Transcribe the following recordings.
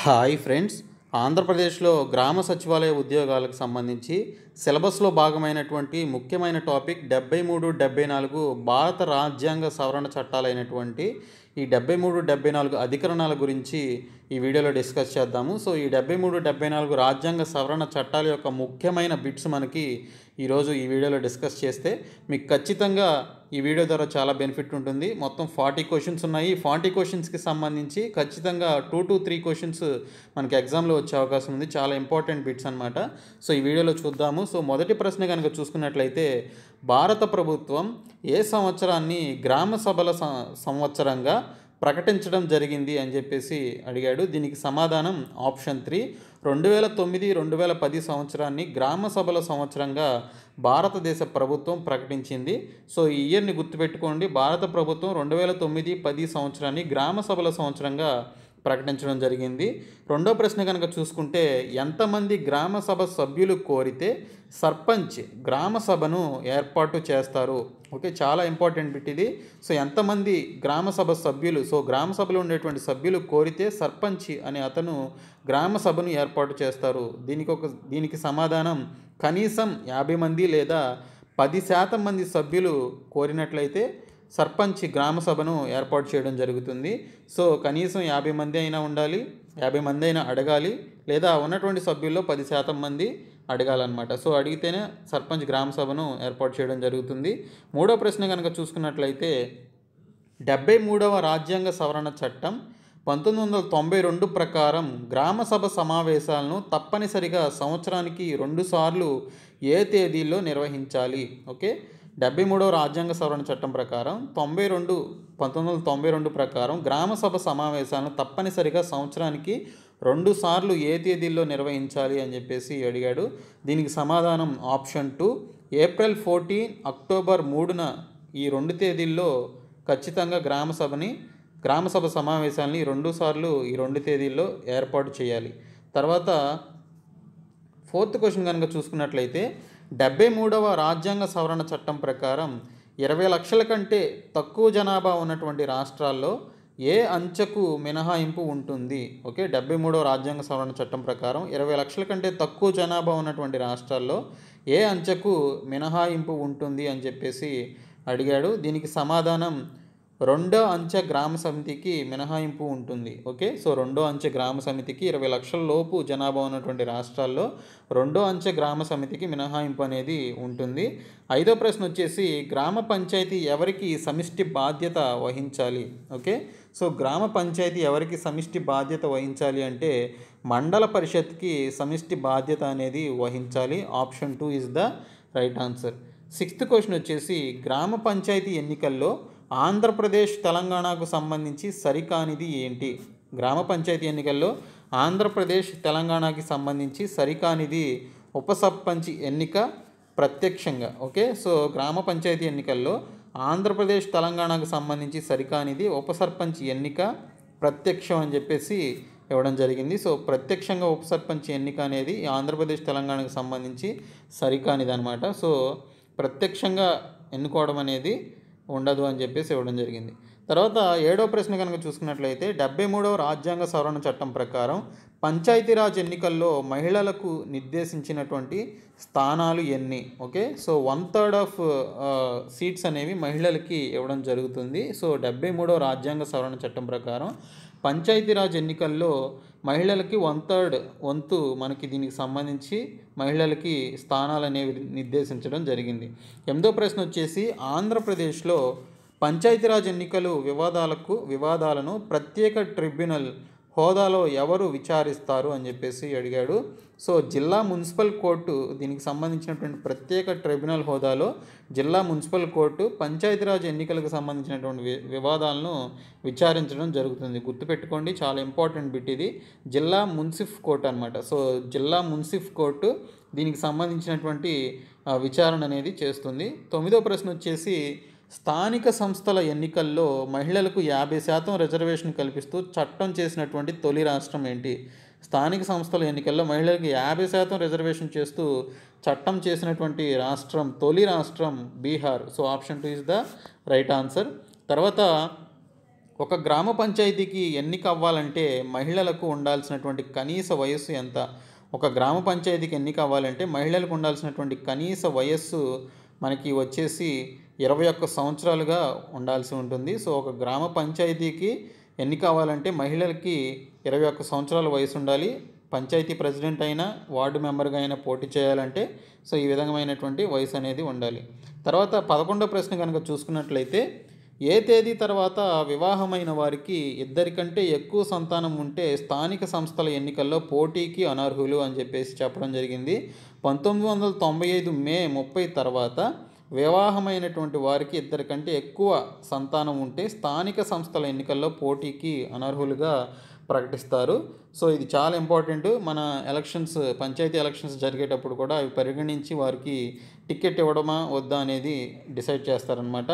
hi friends ఆంధ్రప్రదేశ్లో గ్రామ సచివాలయ ఉద్యోగాలకు సంబంధించి సిలబస్లో భాగమైనటువంటి ముఖ్యమైన టాపిక్ డెబ్బై మూడు డెబ్బై నాలుగు భారత రాజ్యాంగ సవరణ చట్టాలైనటువంటి ఈ డెబ్బై మూడు డెబ్బై నాలుగు అధికరణాల గురించి ఈ వీడియోలో డిస్కస్ చేద్దాము సో ఈ డెబ్బై మూడు డెబ్బై నాలుగు రాజ్యాంగ సవరణ చట్టాల యొక్క ముఖ్యమైన బిట్స్ మనకి ఈరోజు ఈ వీడియోలో డిస్కస్ చేస్తే మీకు ఖచ్చితంగా ఈ వీడియో ద్వారా చాలా బెనిఫిట్ ఉంటుంది మొత్తం ఫార్టీ క్వశ్చన్స్ ఉన్నాయి ఫార్టీ క్వశ్చన్స్కి సంబంధించి ఖచ్చితంగా టూ టు త్రీ క్వశ్చన్స్ మనకి ఎగ్జామ్లో వచ్చే అవకాశం ఉంది చాలా ఇంపార్టెంట్ బిట్స్ అనమాట సో ఈ వీడియోలో చూద్దాము సో మొదటి ప్రశ్న కనుక చూసుకున్నట్లయితే భారత ప్రభుత్వం ఏ సంవత్సరాన్ని గ్రామ సభల సంవత్సరంగా ప్రకటించడం జరిగింది అని చెప్పేసి అడిగాడు దీనికి సమాధానం ఆప్షన్ త్రీ రెండు వేల తొమ్మిది రెండు వేల పది సంవత్సరాన్ని గ్రామ సభల సంవత్సరంగా భారతదేశ ప్రభుత్వం ప్రకటించింది సో ఈ ఇయర్ని గుర్తుపెట్టుకోండి భారత ప్రభుత్వం రెండు వేల తొమ్మిది పది సంవత్సరాన్ని గ్రామ సభల సంవత్సరంగా ప్రకటించడం జరిగింది రెండో ప్రశ్న కనుక చూసుకుంటే ఎంతమంది గ్రామ సభ సభ్యులు కోరితే సర్పంచ్ గ్రామ సభను ఏర్పాటు చేస్తారు ఓకే చాలా ఇంపార్టెంట్ బిట్ ఇది సో ఎంతమంది గ్రామ సభ సభ్యులు సో గ్రామ సభలో ఉండేటువంటి సభ్యులు కోరితే సర్పంచ్ అనే అతను గ్రామ సభను ఏర్పాటు చేస్తారు దీనికి ఒక దీనికి సమాధానం కనీసం యాభై మంది లేదా పది శాతం మంది సభ్యులు కోరినట్లయితే సర్పంచ్ గ్రామ సభను ఏర్పాటు చేయడం జరుగుతుంది సో కనీసం యాభై మంది అయినా ఉండాలి యాభై మంది అయినా అడగాలి లేదా ఉన్నటువంటి సభ్యుల్లో పది శాతం మంది అడగాలన్నమాట సో అడిగితేనే సర్పంచ్ గ్రామ సభను ఏర్పాటు చేయడం జరుగుతుంది మూడో ప్రశ్న కనుక చూసుకున్నట్లయితే డెబ్బై మూడవ రాజ్యాంగ సవరణ చట్టం పంతొమ్మిది వందల తొంభై రెండు ప్రకారం గ్రామసభ సమావేశాలను తప్పనిసరిగా సంవత్సరానికి రెండుసార్లు ఏ తేదీల్లో నిర్వహించాలి ఓకే డెబ్బై మూడవ రాజ్యాంగ సవరణ చట్టం ప్రకారం తొంభై రెండు పంతొమ్మిది వందల తొంభై రెండు ప్రకారం గ్రామసభ సమావేశాలను తప్పనిసరిగా సంవత్సరానికి రెండు సార్లు ఏ తేదీల్లో నిర్వహించాలి అని చెప్పేసి అడిగాడు దీనికి సమాధానం option two April fourteen October మూడున ఈ రెండు తేదీల్లో ఖచ్చితంగా గ్రామసభని గ్రామసభ సమావేశాలని రెండు సార్లు ఈ రెండు తేదీల్లో ఏర్పాటు చేయాలి తర్వాత ఫోర్త్ క్వశ్చన్ కనుక చూసుకున్నట్లయితే డెబ్బై మూడవ రాజ్యాంగ సవరణ చట్టం ప్రకారం ఇరవై లక్షల కంటే తక్కువ జనాభా ఉన్నటువంటి రాష్ట్రాల్లో ఏ అంచెకు మినహాయింపు ఉంటుంది ఓకే డెబ్బై మూడవ రాజ్యాంగ సవరణ చట్టం ప్రకారం ఇరవై లక్షల కంటే తక్కువ జనాభా ఉన్నటువంటి రాష్ట్రాల్లో ఏ అంచెకు మినహాయింపు ఉంటుంది అని చెప్పేసి అడిగాడు దీనికి సమాధానం రెండో అంచె గ్రామ సమితికి మినహాయింపు ఉంటుంది ఓకే సో రెండో అంచె గ్రామ సమితికి ఇరవై లక్షల లోపు జనాభా ఉన్నటువంటి రాష్ట్రాల్లో రెండో అంచె గ్రామ సమితికి మినహాయింపు అనేది ఉంటుంది ఐదో ప్రశ్న వచ్చేసి గ్రామ పంచాయతీ ఎవరికి సమిష్టి బాధ్యత వహించాలి ఓకే సో గ్రామ పంచాయతీ ఎవరికి సమిష్టి బాధ్యత వహించాలి అంటే మండల పరిషత్కి సమిష్టి బాధ్యత అనేది వహించాలి option two is the right answer sixth question వచ్చేసి గ్రామ పంచాయతీ ఎన్నికల్లో ఆంధ్రప్రదేశ్ తెలంగాణకు సంబంధించి సరికానిది ఏంటి గ్రామ పంచాయతీ ఎన్నికల్లో ఆంధ్రప్రదేశ్ తెలంగాణకి సంబంధించి సరికానిది ఉప సర్పంచ్ ఎన్నిక ప్రత్యక్షంగా ఓకే సో గ్రామ పంచాయతీ ఎన్నికల్లో ఆంధ్రప్రదేశ్ తెలంగాణకు సంబంధించి సరికానిది ఉప సర్పంచ్ ఎన్నిక ప్రత్యక్షం అని చెప్పేసి ఇవ్వడం జరిగింది సో ప్రత్యక్షంగా ఉప సర్పంచ్ ఎన్నిక అనేది ఆంధ్రప్రదేశ్ తెలంగాణకు సంబంధించి సరికానిది అనమాట సో ప్రత్యక్షంగా ఎన్నుకోవడం అనేది ఉండదు అని చెప్పేసి ఇవ్వడం జరిగింది తర్వాత ఏడో ప్రశ్న కనుక చూసుకున్నట్లయితే డెబ్బై మూడవ రాజ్యాంగ సవరణ చట్టం ప్రకారం పంచాయతీరాజ్ ఎన్నికల్లో మహిళలకు నిర్దేశించినటువంటి స్థానాలు ఎన్ని okay so one third of seats అనేవి మహిళలకి ఇవ్వడం జరుగుతుంది సో డెబ్బై మూడవ రాజ్యాంగ సవరణ చట్టం ప్రకారం పంచాయతీరాజ్ ఎన్నికల్లో మహిళలకి వన్ థర్డ్ వంతు మనకి దీనికి సంబంధించి మహిళలకి స్థానాలు అనేవి నిర్దేశించడం జరిగింది ఎనిమిదో ప్రశ్న వచ్చేసి ఆంధ్రప్రదేశ్లో పంచాయతీరాజ్ ఎన్నికలు వివాదాలకు వివాదాలను ప్రత్యేక ట్రిబ్యునల్ హోదాలో ఎవరు విచారిస్తారు అని చెప్పేసి అడిగాడు సో జిల్లా మున్సిపల్ కోర్టు దీనికి సంబంధించినటువంటి ప్రత్యేక ట్రైబ్యునల్ హోదాలో జిల్లా మున్సిపల్ కోర్టు పంచాయతీరాజ్ ఎన్నికలకు సంబంధించినటువంటి వివాదాలను విచారించడం జరుగుతుంది గుర్తుపెట్టుకోండి చాలా ఇంపార్టెంట్ బిట్ ఇది జిల్లా మున్సిఫ్ కోర్టు అనమాట సో జిల్లా మున్సిఫ్ కోర్టు దీనికి సంబంధించినటువంటి విచారణ అనేది చేస్తుంది తొమ్మిదో ప్రశ్న వచ్చేసి స్థానిక సంస్థల ఎన్నికల్లో మహిళలకు యాభై శాతం రిజర్వేషన్ కల్పిస్తూ చట్టం చేసినటువంటి తొలి రాష్ట్రం ఏంటి స్థానిక సంస్థల ఎన్నికల్లో మహిళలకు యాభై శాతం రిజర్వేషన్ చేస్తూ చట్టం చేసినటువంటి రాష్ట్రం తొలి రాష్ట్రం Bihar so option two is the right answer తర్వాత ఒక గ్రామ పంచాయతీకి ఎన్నిక అవ్వాలంటే మహిళలకు ఉండాల్సినటువంటి కనీస వయస్సు ఎంత ఒక గ్రామ పంచాయతీకి ఎన్నిక అవ్వాలంటే మహిళలకు ఉండాల్సినటువంటి కనీస వయస్సు మనకి వచ్చేసి ఇరవై ఒక్క సంవత్సరాలుగా ఉండాల్సి ఉంటుంది సో ఒక గ్రామ పంచాయతీకి ఎన్ని కావాలంటే మహిళలకి ఇరవై ఒక్క సంవత్సరాల వయసు ఉండాలి పంచాయతీ ప్రెసిడెంట్ అయినా వార్డు మెంబర్గా అయినా పోటీ చేయాలంటే సో ఈ విధమైనటువంటి వయసు అనేది ఉండాలి తర్వాత పదకొండో ప్రశ్న కనుక చూసుకున్నట్లయితే ఏ తేదీ తర్వాత వివాహమైన వారికి ఇద్దరికంటే ఎక్కువ సంతానం ఉంటే స్థానిక సంస్థల ఎన్నికల్లో పోటీకి అనర్హులు అని చెప్పేసి చెప్పడం జరిగింది పంతొమ్మిది వందల తొంభై ఐదు మే ముప్పై తర్వాత వివాహమైనటువంటి వారికి ఇద్దరి కంటే ఎక్కువ సంతానం ఉంటే స్థానిక సంస్థల ఎన్నికల్లో పోటీకి అనర్హులుగా ప్రకటిస్తారు సో ఇది చాలా ఇంపార్టెంట్ మన ఎలక్షన్స్ పంచాయతీ ఎలక్షన్స్ జరిగేటప్పుడు కూడా అవి పరిగణించి వారికి టికెట్ ఇవ్వడమా వద్దా అనేది డిసైడ్ చేస్తారనమాట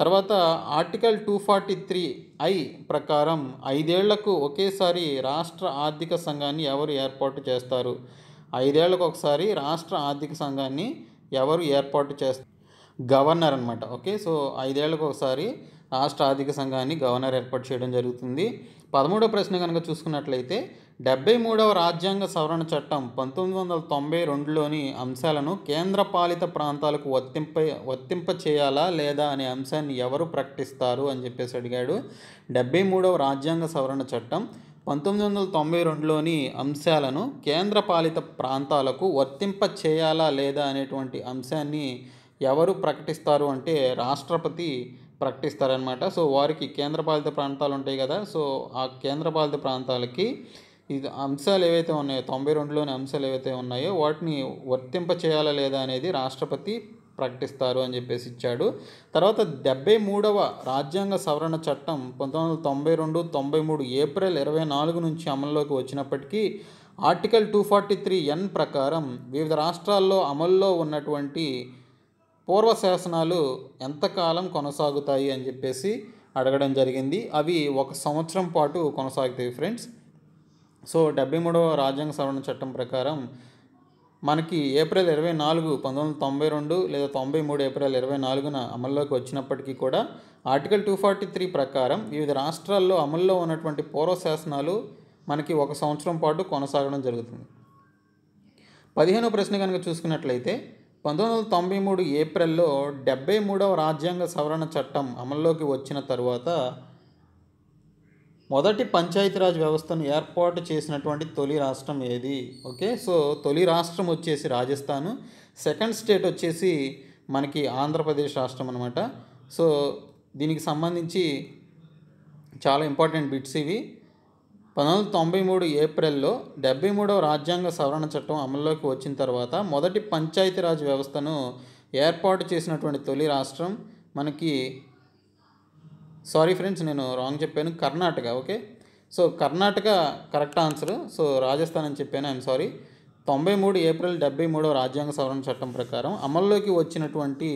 తర్వాత article two forty three I ప్రకారం ఐదేళ్లకు ఒకేసారి రాష్ట్ర ఆర్థిక సంఘాన్ని ఎవరు ఏర్పాటు చేస్తారు ఐదేళ్లకు ఒకసారి రాష్ట్ర ఆర్థిక సంఘాన్ని ఎవరు ఏర్పాటు చేస్తారు గవర్నర్ అనమాట ఓకే సో ఐదేళ్లకు ఒకసారి రాష్ట్ర ఆర్థిక సంఘాన్ని గవర్నర్ ఏర్పాటు చేయడం జరుగుతుంది పదమూడవ ప్రశ్న కనుక చూసుకున్నట్లయితే డెబ్బై మూడవ రాజ్యాంగ సవరణ చట్టం పంతొమ్మిది వందల తొంభై రెండులోని అంశాలను కేంద్ర పాలిత ప్రాంతాలకు వర్తింప వర్తింప చేయాలా లేదా అనే అంశాన్ని ఎవరు ప్రకటిస్తారు అని చెప్పేసి అడిగాడు డెబ్బై మూడవ రాజ్యాంగ సవరణ చట్టం పంతొమ్మిది వందల తొంభై రెండులోని అంశాలను కేంద్ర పాలిత ప్రాంతాలకు వర్తింప చేయాలా లేదా అనేటువంటి అంశాన్ని ఎవరు ప్రకటిస్తారు అంటే రాష్ట్రపతి ప్రకటిస్తారనమాట సో వారికి కేంద్రపాలిత ప్రాంతాలు ఉంటాయి కదా సో ఆ కేంద్రపాలిత ప్రాంతాలకి ఇది అంశాలు ఏవైతే ఉన్నాయో తొంభై రెండులోని అంశాలు ఏవైతే ఉన్నాయో వాటిని వర్తింప చేయాలా లేదా అనేది రాష్ట్రపతి ప్రకటిస్తారు అని చెప్పేసి ఇచ్చాడు తర్వాత డెబ్బై మూడవ రాజ్యాంగ సవరణ చట్టం పంతొమ్మిది వందల తొంభై రెండు తొంభై మూడు ఏప్రిల్ ఇరవై నాలుగు నుంచి అమల్లోకి వచ్చినప్పటికీ article two forty three N ప్రకారం వివిధ రాష్ట్రాల్లో అమల్లో ఉన్నటువంటి పూర్వ శాసనాలు ఎంతకాలం కొనసాగుతాయి అని చెప్పేసి అడగడం జరిగింది అవి ఒక సంవత్సరం పాటు కొనసాగుతాయి ఫ్రెండ్స్ సో డెబ్బై మూడవ రాజ్యాంగ సవరణ చట్టం ప్రకారం మనకి ఏప్రిల్ ఇరవై నాలుగు పంతొమ్మిది వందల తొంభై రెండు లేదా తొంభై మూడు ఏప్రిల్ ఇరవై నాలుగున అమల్లోకి వచ్చినప్పటికీ కూడా ఆర్టికల్ టూ ఫార్టీ త్రీ ప్రకారం వివిధ రాష్ట్రాల్లో అమల్లో ఉన్నటువంటి పూర్వ శాసనాలు మనకి ఒక సంవత్సరం పాటు కొనసాగడం జరుగుతుంది పదిహేనో ప్రశ్న కనుక చూసుకున్నట్లయితే పంతొమ్మిది వందల తొంభై మూడు ఏప్రిల్లో డెబ్బై మూడవ రాజ్యాంగ సవరణ చట్టం అమల్లోకి వచ్చిన తరువాత మొదటి పంచాయతీరాజ్ వ్యవస్థను ఏర్పాటు చేసినటువంటి తొలి రాష్ట్రం ఏది ఓకే సో తొలి రాష్ట్రం వచ్చేసి రాజస్థాను సెకండ్ స్టేట్ వచ్చేసి మనకి ఆంధ్రప్రదేశ్ రాష్ట్రం అనమాట సో దీనికి సంబంధించి చాలా ఇంపార్టెంట్ బిట్స్ ఇవి పంతొమ్మిది వందల తొంభై మూడు ఏప్రిల్లో డెబ్బై మూడవ రాజ్యాంగ సవరణ చట్టం అమల్లోకి వచ్చిన తర్వాత మొదటి పంచాయతీరాజ్ వ్యవస్థను ఏర్పాటు చేసినటువంటి తొలి రాష్ట్రం మనకి సారీ ఫ్రెండ్స్ నేను రాంగ్ చెప్పాను Karnataka okay so Karnataka correct answer so Rajasthan అని చెప్పాను ఐఎమ్ సారీ తొంభై మూడు ఏప్రిల్ డెబ్బై మూడవ రాజ్యాంగ సవరణ చట్టం ప్రకారం అమల్లోకి వచ్చినటువంటి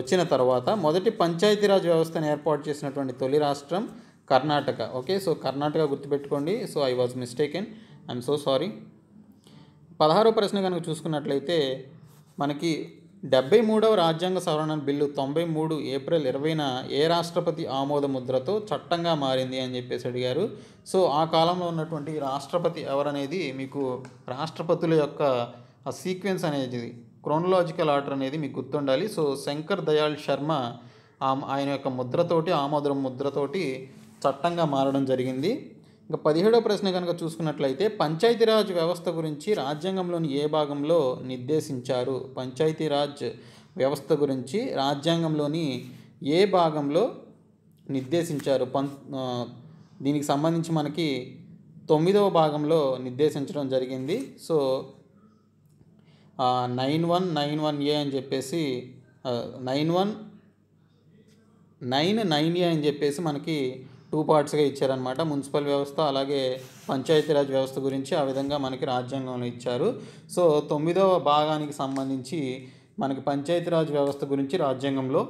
వచ్చిన తర్వాత మొదటి పంచాయతీరాజ్ వ్యవస్థను ఏర్పాటు చేసినటువంటి తొలి రాష్ట్రం కర్ణాటక ఓకే సో కర్ణాటక గుర్తుపెట్టుకోండి so I was mistaken I'm so sorry పదహారో ప్రశ్న కనుక చూసుకున్నట్లయితే మనకి డెబ్బై మూడవ రాజ్యాంగ సవరణ బిల్లు తొంభై మూడు ఏప్రిల్ ఇరవైన ఏ రాష్ట్రపతి ఆమోద ముద్రతో చట్టంగా మారింది అని చెప్పేసి అడిగారు సో ఆ కాలంలో ఉన్నటువంటి రాష్ట్రపతి ఎవరనేది మీకు రాష్ట్రపతుల యొక్క ఆ సీక్వెన్స్ అనేది క్రోనలాజికల్ ఆర్డర్ అనేది మీకు గుర్తుండాలి సో శంకర్ దయాళ్ శర్మ ఆయన యొక్క ముద్రతోటి ఆమోదం ముద్రతోటి చట్టంగా మారడం జరిగింది ఇంకా పదిహేడో ప్రశ్న కనుక చూసుకున్నట్లయితే పంచాయతీరాజ్ వ్యవస్థ గురించి రాజ్యాంగంలోని ఏ భాగంలో నిర్దేశించారు పంచాయతీరాజ్ వ్యవస్థ గురించి రాజ్యాంగంలోని ఏ భాగంలో నిర్దేశించారు పం దీనికి సంబంధించి మనకి తొమ్మిదవ భాగంలో నిర్దేశించడం జరిగింది so nine one nine one A అని చెప్పేసి nine one nine nine A అని చెప్పేసి మనకి టూ పార్ట్స్గా ఇచ్చారనమాట మున్సిపల్ వ్యవస్థ అలాగే పంచాయతీరాజ్ వ్యవస్థ గురించి ఆ విధంగా మనకి రాజ్యాంగంలో ఇచ్చారు సో తొమ్మిదవ భాగానికి సంబంధించి మనకి పంచాయతీరాజ్ వ్యవస్థ గురించి రాజ్యాంగంలో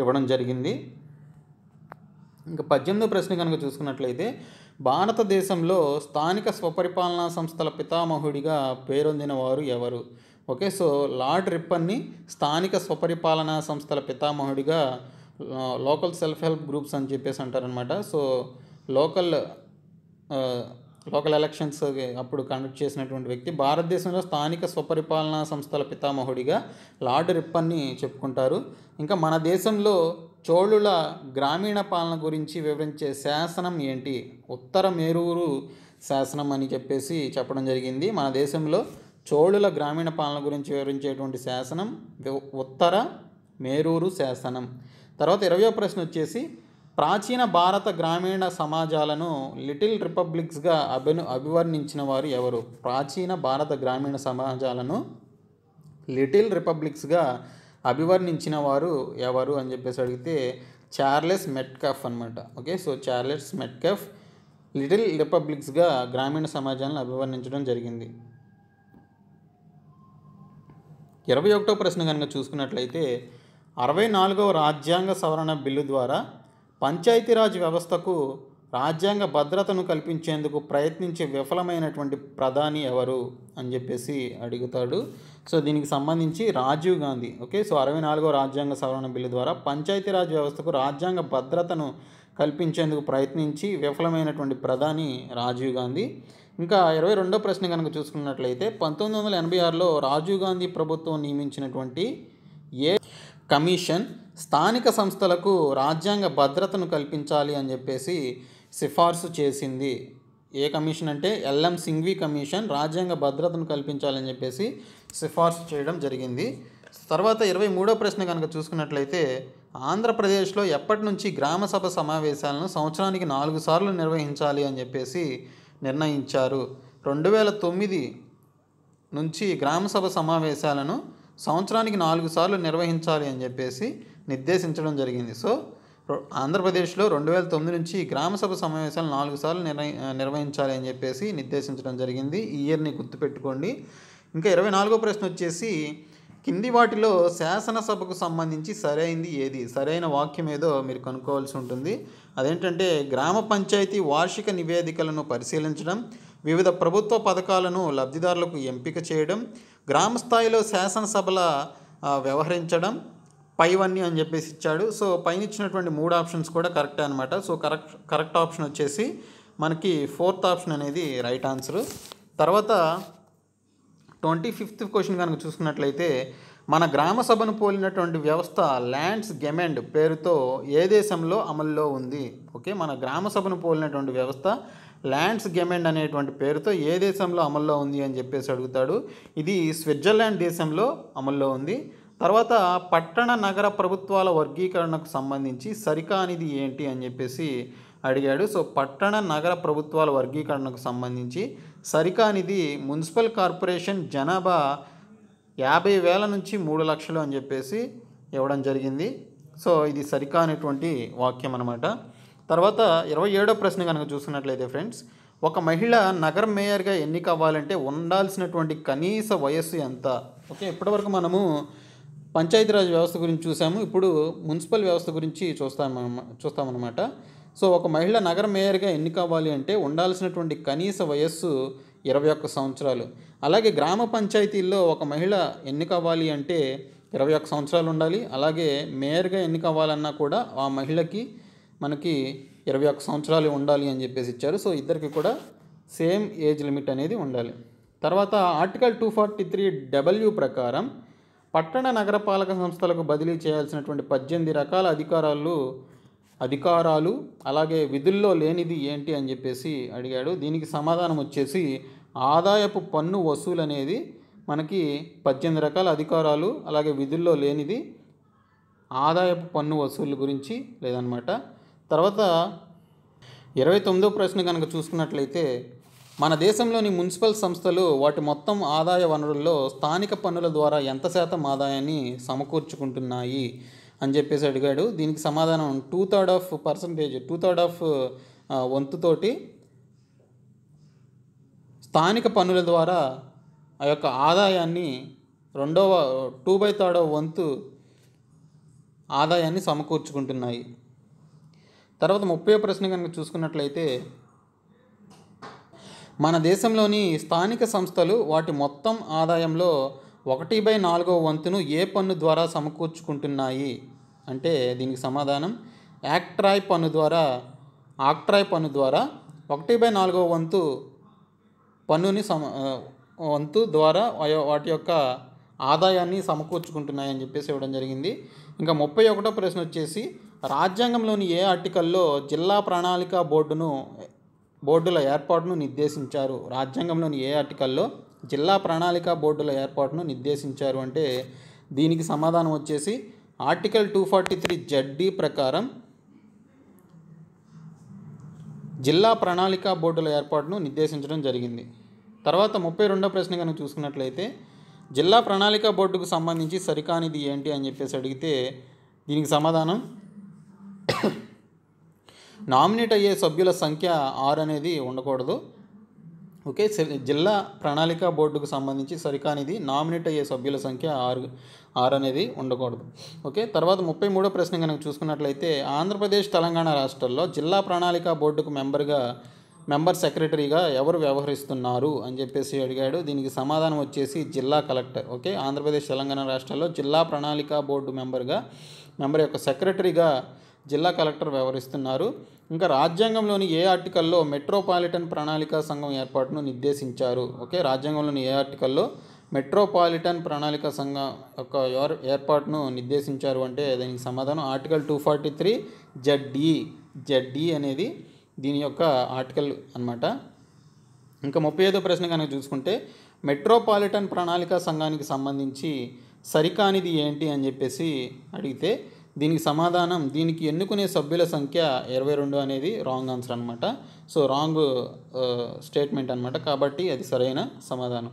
ఇవ్వడం జరిగింది ఇంకా పద్దెనిమిదో ప్రశ్న కనుక చూసుకున్నట్లయితే భారతదేశంలో స్థానిక స్వపరిపాలనా సంస్థల పితామహుడిగా పేరొందిన వారు ఎవరు ఓకే సో లార్డ్ రిప్పన్ని స్థానిక స్వపరిపాలనా సంస్థల పితామహుడిగా లోకల్ సెల్ఫ్ హెల్ప్ గ్రూప్స్ అని చెప్పేసి అంటారనమాట సో లోకల్ లోకల్ ఎలక్షన్స్ అప్పుడు కండక్ట్ చేసినటువంటి వ్యక్తి భారతదేశంలో స్థానిక స్వపరిపాలనా సంస్థల పితామహుడిగా లార్డ్ రిప్పన్ని చెప్పుకుంటారు ఇంకా మన దేశంలో చోళుల గ్రామీణ పాలన గురించి వివరించే శాసనం ఏంటి ఉత్తర మేరూరు శాసనం అని చెప్పేసి చెప్పడం జరిగింది మన దేశంలో చోళుల గ్రామీణ పాలన గురించి వివరించేటువంటి శాసనం ఉత్తర మేరూరు శాసనం తర్వాత ఇరవయో ప్రశ్న వచ్చేసి ప్రాచీన భారత గ్రామీణ సమాజాలను లిటిల్ రిపబ్లిక్స్గా అభిను అభివర్ణించిన వారు ఎవరు ప్రాచీన భారత గ్రామీణ సమాజాలను లిటిల్ రిపబ్లిక్స్గా అభివర్ణించిన వారు ఎవరు అని చెప్పేసి అడిగితే చార్లెస్ మెట్కఫ్ అనమాట okay so Charles Metcalfe little రిపబ్లిక్స్గా గ్రామీణ సమాజాలను అభివర్ణించడం జరిగింది ఇరవై ఒకటో ప్రశ్న కనుక చూసుకున్నట్లయితే అరవై నాలుగవ రాజ్యాంగ సవరణ బిల్లు ద్వారా పంచాయతీరాజ్ వ్యవస్థకు రాజ్యాంగ భద్రతను కల్పించేందుకు ప్రయత్నించే విఫలమైనటువంటి ప్రధాని ఎవరు అని చెప్పేసి అడుగుతాడు సో దీనికి సంబంధించి రాజీవ్ గాంధీ ఓకే సో అరవై నాలుగవ రాజ్యాంగ సవరణ బిల్లు ద్వారా పంచాయతీరాజ్ వ్యవస్థకు రాజ్యాంగ భద్రతను కల్పించేందుకు ప్రయత్నించి విఫలమైనటువంటి ప్రధాని రాజీవ్ గాంధీ ఇంకా ఇరవై రెండో ప్రశ్న కనుక చూసుకున్నట్లయితే పంతొమ్మిది వందల ఎనభై ఆరులో రాజీవ్ గాంధీ ప్రభుత్వం నియమించినటువంటి ఏ కమిషన్ స్థానిక సంస్థలకు రాజ్యాంగ భద్రతను కల్పించాలి అని చెప్పేసి సిఫార్సు చేసింది ఏ కమిషన్ అంటే ఎల్ఎం సింగ్వి కమిషన్ రాజ్యాంగ భద్రతను కల్పించాలని చెప్పేసి సిఫార్సు చేయడం జరిగింది తర్వాత ఇరవై మూడో ప్రశ్న కనుక చూసుకున్నట్లయితే ఆంధ్రప్రదేశ్లో ఎప్పటి నుంచి గ్రామసభ సమావేశాలను సంవత్సరానికి నాలుగు సార్లు నిర్వహించాలి అని చెప్పేసి నిర్ణయించారు రెండు వేల తొమ్మిది నుంచి గ్రామసభ సమావేశాలను సంవత్సరానికి నాలుగు సార్లు నిర్వహించాలి అని చెప్పేసి నిర్దేశించడం జరిగింది సో ఆంధ్రప్రదేశ్లో రెండు వేల తొమ్మిది నుంచి గ్రామ సభ సమావేశాలు నాలుగు సార్లు నిర్వహించాలి అని చెప్పేసి నిర్దేశించడం జరిగింది ఈ ఇయర్ని గుర్తుపెట్టుకోండి ఇంకా ఇరవై నాలుగో ప్రశ్న వచ్చేసి కింది వాటిలో శాసనసభకు సంబంధించి సరైనది ఏది సరైన వాక్యం ఏదో మీరు కనుక్కోవాల్సి ఉంటుంది అదేంటంటే గ్రామ పంచాయతీ వార్షిక నివేదికలను పరిశీలించడం వివిధ ప్రభుత్వ పథకాలను లబ్ధిదారులకు ఎంపిక చేయడం గ్రామ స్థాయిలో శాసనసభల వ్యవహరించడం పైవన్నీ అని చెప్పేసి ఇచ్చాడు సో పైన ఇచ్చినటువంటి మూడు ఆప్షన్స్ కూడా కరెక్టే అనమాట సో కరెక్ట్ కరెక్ట్ ఆప్షన్ వచ్చేసి మనకి ఫోర్త్ ఆప్షన్ అనేది రైట్ ఆన్సరు తర్వాత ట్వంటీ ఫిఫ్త్ క్వశ్చన్ కనుక చూసుకున్నట్లయితే మన గ్రామ సభను పోలినటువంటి వ్యవస్థ ల్యాండ్స్ గెమెండ్ పేరుతో ఏ దేశంలో అమల్లో ఉంది ఓకే మన గ్రామ సభను పోలినటువంటి వ్యవస్థ ల్యాండ్స్ గెమెండ్ అనేటువంటి పేరుతో ఏ దేశంలో అమల్లో ఉంది అని చెప్పేసి అడుగుతాడు ఇది స్విట్జర్లాండ్ దేశంలో అమల్లో ఉంది తర్వాత పట్టణ నగర ప్రభుత్వాల వర్గీకరణకు సంబంధించి సరికానిది ఏంటి అని చెప్పేసి అడిగాడు సో పట్టణ నగర ప్రభుత్వాల వర్గీకరణకు సంబంధించి సరికానిది మున్సిపల్ కార్పొరేషన్ జనాభా యాభై వేల నుంచి మూడు లక్షలు అని చెప్పేసి ఇవ్వడం జరిగింది సో ఇది సరికానటువంటి వాక్యం అనమాట తర్వాత ఇరవై ఏడో ప్రశ్న కనుక చూసుకున్నట్లయితే ఫ్రెండ్స్ ఒక మహిళ నగర మేయర్గా ఎన్నిక అవ్వాలంటే ఉండాల్సినటువంటి కనీస వయస్సు ఎంత ఓకే ఇప్పటివరకు మనము పంచాయతీరాజ్ వ్యవస్థ గురించి చూసాము ఇప్పుడు మున్సిపల్ వ్యవస్థ గురించి చూస్తాం చూస్తామన్నమాట సో ఒక మహిళ నగర మేయర్గా ఎన్నికవ్వాలి అంటే ఉండాల్సినటువంటి కనీస వయస్సు ఇరవై ఒక్క సంవత్సరాలు అలాగే గ్రామ పంచాయతీల్లో ఒక మహిళ ఎన్నికవ్వాలి అంటే ఇరవై ఒక్క సంవత్సరాలు ఉండాలి అలాగే మేయర్గా ఎన్నికవ్వాలన్నా కూడా ఆ మహిళకి మనకి ఇరవై ఒక్క సంవత్సరాలు ఉండాలి అని చెప్పేసి ఇచ్చారు సో ఇద్దరికి కూడా సేమ్ ఏజ్ లిమిట్ అనేది ఉండాలి తర్వాత article two forty three W ప్రకారం పట్టణ నగరపాలక సంస్థలకు బదిలీ చేయాల్సినటువంటి పద్దెనిమిది రకాల అధికారాలు అధికారాలు అలాగే విధుల్లో లేనిది ఏంటి అని చెప్పేసి అడిగాడు దీనికి సమాధానం వచ్చేసి ఆదాయపు పన్ను వసూలు అనేది మనకి పద్దెనిమిది రకాల అధికారాలు అలాగే విధుల్లో లేనిది ఆదాయపు పన్ను వసూలు గురించి లేదనమాట తర్వాత ఇరవై తొమ్మిదో ప్రశ్న కనుక చూసుకున్నట్లయితే మన దేశంలోని మున్సిపల్ సంస్థలు వాటి మొత్తం ఆదాయ వనరుల్లో స్థానిక పన్నుల ద్వారా ఎంత శాతం ఆదాయాన్ని సమకూర్చుకుంటున్నాయి అని చెప్పేసి అడిగాడు దీనికి సమాధానం two third of percentage two third of వంతుతోటి స్థానిక పన్నుల ద్వారా ఆ యొక్క ఆదాయాన్ని రెండవ టూ బై థర్డ్ వంతు ఆదాయాన్ని సమకూర్చుకుంటున్నాయి తర్వాత ముప్పై ప్రశ్న కనుక చూసుకున్నట్లయితే మన దేశంలోని స్థానిక సంస్థలు వాటి మొత్తం ఆదాయంలో ఒకటి బై నాలుగో వంతును ఏ పన్ను ద్వారా సమకూర్చుకుంటున్నాయి అంటే దీనికి సమాధానం యాక్ట్రాయ్ పన్ను ద్వారా ఆక్ట్రాయ్ పన్ను ద్వారా ఒకటి బై నాలుగో వంతు పన్నుని సమ వంతు ద్వారా వాటి యొక్క ఆదాయాన్ని సమకూర్చుకుంటున్నాయని చెప్పేసి ఇవ్వడం జరిగింది ఇంకా ముప్పై ఒకటో ప్రశ్న వచ్చేసి రాజ్యాంగంలోని ఏ ఆర్టికల్లో జిల్లా ప్రణాళిక బోర్డును బోర్డుల ఏర్పాటును నిర్దేశించారు రాజ్యాంగంలోని ఏ ఆర్టికల్లో జిల్లా ప్రణాళిక బోర్డుల ఏర్పాటును నిర్దేశించారు అంటే దీనికి సమాధానం వచ్చేసి article two forty three Z D ప్రకారం జిల్లా ప్రణాళిక బోర్డుల ఏర్పాటును నిర్దేశించడం జరిగింది తర్వాత ముప్పై రెండో ప్రశ్న కనుక చూసుకున్నట్లయితే జిల్లా ప్రణాళిక బోర్డుకు సంబంధించి సరికానిది ఏంటి అని చెప్పేసి అడిగితే దీనికి సమాధానం నామినేట్ అయ్యే సభ్యుల సంఖ్య ఆరు అనేది ఉండకూడదు ఓకే జిల్లా ప్రణాళిక బోర్డుకు సంబంధించి సరికానిది నామినేట్ అయ్యే సభ్యుల సంఖ్య ఆరు ఆరు అనేది ఉండకూడదు ఓకే తర్వాత ముప్పై మూడో ప్రశ్న కనుక చూసుకున్నట్లయితే ఆంధ్రప్రదేశ్ తెలంగాణ రాష్ట్రాల్లో జిల్లా ప్రణాళిక బోర్డుకు మెంబర్గా మెంబర్ సెక్రటరీగా ఎవరు వ్యవహరిస్తున్నారు అని చెప్పేసి అడిగాడు దీనికి సమాధానం వచ్చేసి జిల్లా కలెక్టర్ ఓకే ఆంధ్రప్రదేశ్ తెలంగాణ రాష్ట్రాల్లో జిల్లా ప్రణాళిక బోర్డు మెంబర్గా మెంబర్ యొక్క సెక్రటరీగా జిల్లా కలెక్టర్ వ్యవహరిస్తున్నారు ఇంకా రాజ్యాంగంలోని ఏ ఆర్టికల్లో మెట్రోపాలిటన్ ప్రణాళిక సంఘం ఏర్పాటును నిర్దేశించారు ఓకే రాజ్యాంగంలోని ఏ ఆర్టికల్లో మెట్రోపాలిటన్ ప్రణాళిక సంఘం యొక్క ఏర్పాటును నిర్దేశించారు అంటే దానికి సమాధానం article two forty three Z E Z E అనేది దీని యొక్క ఆర్టికల్ అనమాట ఇంకా ముప్పై ఐదో ప్రశ్న కనుక చూసుకుంటే మెట్రోపాలిటన్ ప్రణాళిక సంఘానికి సంబంధించి సరికానిది ఏంటి అని చెప్పేసి అడిగితే దీనికి సమాధానం దీనికి ఎన్నుకునే సభ్యుల సంఖ్య ఇరవై రెండు అనేది రాంగ్ ఆన్సర్ అనమాట సో రాంగ్ స్టేట్మెంట్ అనమాట కాబట్టి అది సరైన సమాధానం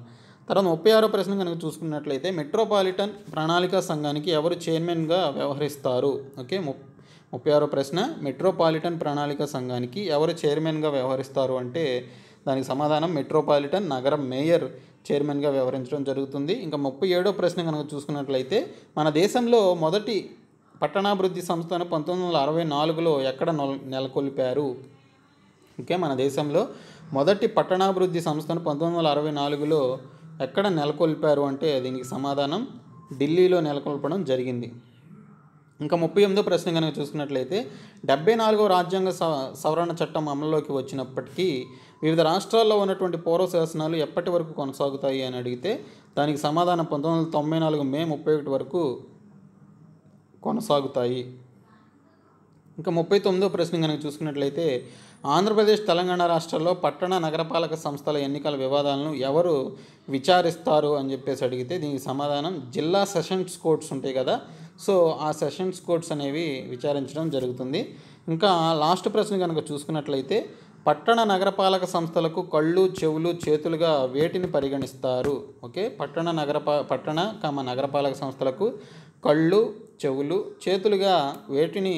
తర్వాత ముప్పై ఆరో ప్రశ్న కనుక చూసుకున్నట్లయితే మెట్రోపాలిటన్ ప్రణాళికా సంఘానికి ఎవరు చైర్మన్గా వ్యవహరిస్తారు ఓకే ముప్పై ఆరో ప్రశ్న మెట్రోపాలిటన్ ప్రణాళిక సంఘానికి ఎవరు చైర్మన్గా వ్యవహరిస్తారు అంటే దానికి సమాధానం మెట్రోపాలిటన్ నగర మేయర్ చైర్మన్గా వ్యవహరించడం జరుగుతుంది ఇంకా ముప్పై ఏడో ప్రశ్న కనుక చూసుకున్నట్లయితే మన దేశంలో మొదటి పట్టణాభివృద్ధి సంస్థను పంతొమ్మిది వందల అరవై నాలుగులో ఎక్కడ నెలకొల్పారు ఓకే మన దేశంలో మొదటి పట్టణాభివృద్ధి సంస్థను పంతొమ్మిది వందల అరవై నాలుగులో ఎక్కడ నెలకొల్పారు అంటే దీనికి సమాధానం ఢిల్లీలో నెలకొల్పడం జరిగింది ఇంకా ముప్పై ఎనిమిదో ప్రశ్న కనుక చూసుకున్నట్లయితే డెబ్బై నాలుగో రాజ్యాంగ సవరణ చట్టం అమల్లోకి వచ్చినప్పటికీ వివిధ రాష్ట్రాల్లో ఉన్నటువంటి పౌర శాసనాలు ఎప్పటి వరకు కొనసాగుతాయి అని అడిగితే దానికి సమాధానం పంతొమ్మిది వందల తొంభై నాలుగు మే ముప్పై ఒకటి వరకు కొనసాగుతాయి ఇంకా ముప్పై తొమ్మిదో ప్రశ్న కనుక చూసుకున్నట్లయితే ఆంధ్రప్రదేశ్ తెలంగాణ రాష్ట్రాల్లో పట్టణ నగరపాలక సంస్థల ఎన్నికల వివాదాలను ఎవరు విచారిస్తారు అని చెప్పేసి అడిగితే దీనికి సమాధానం జిల్లా సెషన్స్ కోర్ట్స్ ఉంటాయి కదా సో ఆ సెషన్స్ కోర్ట్స్ అనేవి విచారించడం జరుగుతుంది ఇంకా లాస్ట్ ప్రశ్న కనుక చూసుకున్నట్లయితే పట్టణ నగరపాలక సంస్థలకు కళ్ళు చెవులు చేతులుగా వేటిని పరిగణిస్తారు ఓకే పట్టణ నగరపా పట్టణ కమ నగరపాలక సంస్థలకు కళ్ళు చెవులు చేతులుగా వేటిని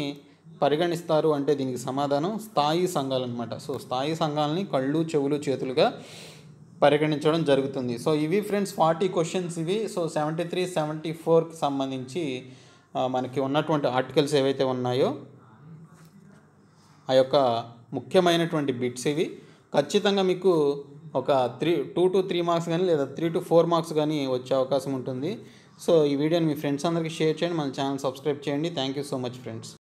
పరిగణిస్తారు అంటే దీనికి సమాధానం స్థాయి సంఘాలు అనమాట సో స్థాయి సంఘాలని కళ్ళు చెవులు చేతులుగా పరిగణించడం జరుగుతుంది సో ఇవి ఫ్రెండ్స్ ఫార్టీ క్వశ్చన్స్ ఇవి సో సెవెంటీ త్రీ సెవెంటీ ఫోర్కి సంబంధించి మనకి ఉన్నటువంటి ఆర్టికల్స్ ఏవైతే ఉన్నాయో ఆ యొక్క ముఖ్యమైనటువంటి బిట్స్ ఇవి ఖచ్చితంగా మీకు ఒక three two to three marks కానీ లేదా త్రీ టు ఫోర్ మార్క్స్ కానీ వచ్చే అవకాశం ఉంటుంది సో ఈ వీడియోని మీ ఫ్రెండ్స్ అందరికీ షేర్ చేయండి మన ఛానల్ సబ్స్క్రైబ్ చేయండి thank you so much friends